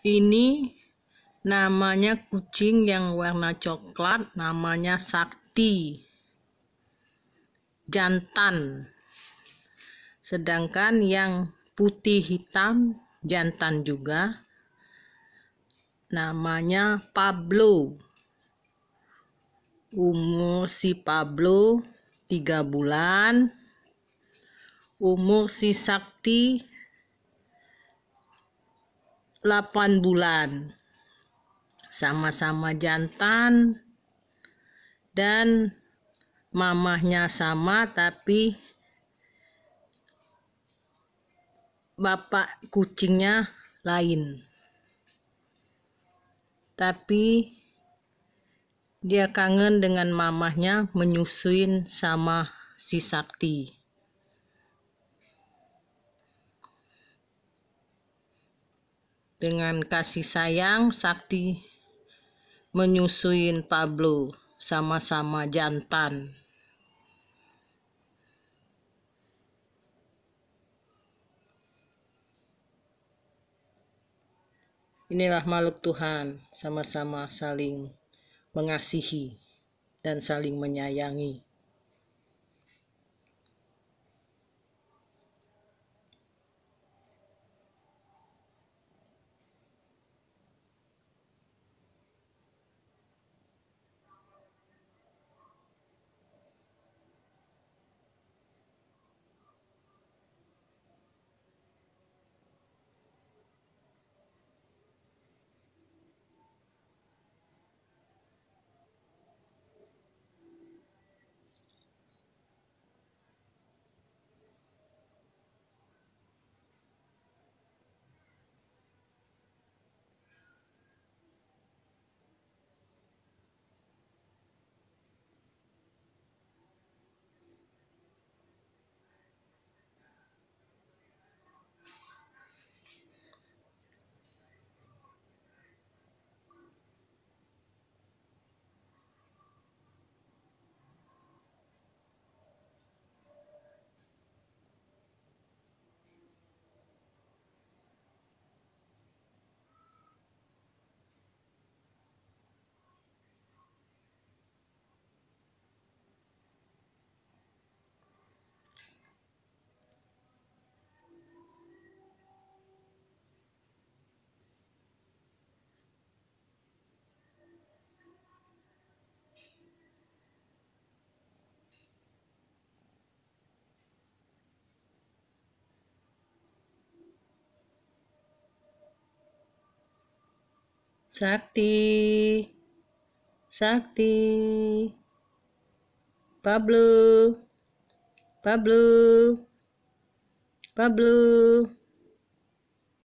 Ini namanya kucing yang warna coklat, namanya Sakti. Jantan. Sedangkan yang putih hitam jantan juga namanya Pablo. Umur si Pablo tiga bulan. Umur si Sakti 8 bulan sama-sama jantan dan mamahnya sama tapi bapak kucingnya lain tapi dia kangen dengan mamahnya menyusuin sama si Sakti. dengan kasih sayang Sakti menyusuin Pablo sama-sama jantan. Inilah makhluk Tuhan, sama-sama saling mengasihi dan saling menyayangi. Sakti, Sakti, Pablo, Pablo, Pablo.